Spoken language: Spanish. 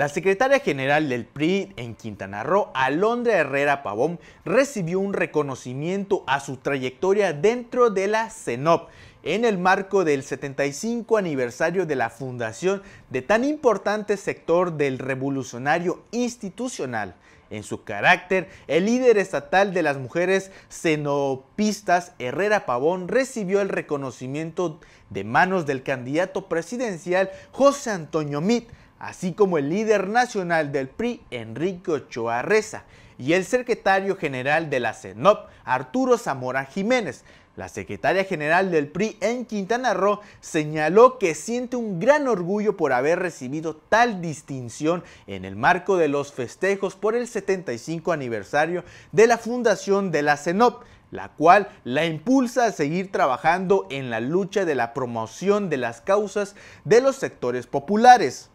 La secretaria general del PRI en Quintana Roo, Alondra Herrera Pavón, recibió un reconocimiento a su trayectoria dentro de la CENOP en el marco del 75 aniversario de la fundación de tan importante sector del revolucionario institucional. En su carácter, el líder estatal de las mujeres cenopistas, Herrera Pavón, recibió el reconocimiento de manos del candidato presidencial José Antonio Mit así como el líder nacional del PRI, Enrique Ochoa Reza, y el secretario general de la CENOP, Arturo Zamora Jiménez. La secretaria general del PRI en Quintana Roo señaló que siente un gran orgullo por haber recibido tal distinción en el marco de los festejos por el 75 aniversario de la fundación de la CENOP, la cual la impulsa a seguir trabajando en la lucha de la promoción de las causas de los sectores populares.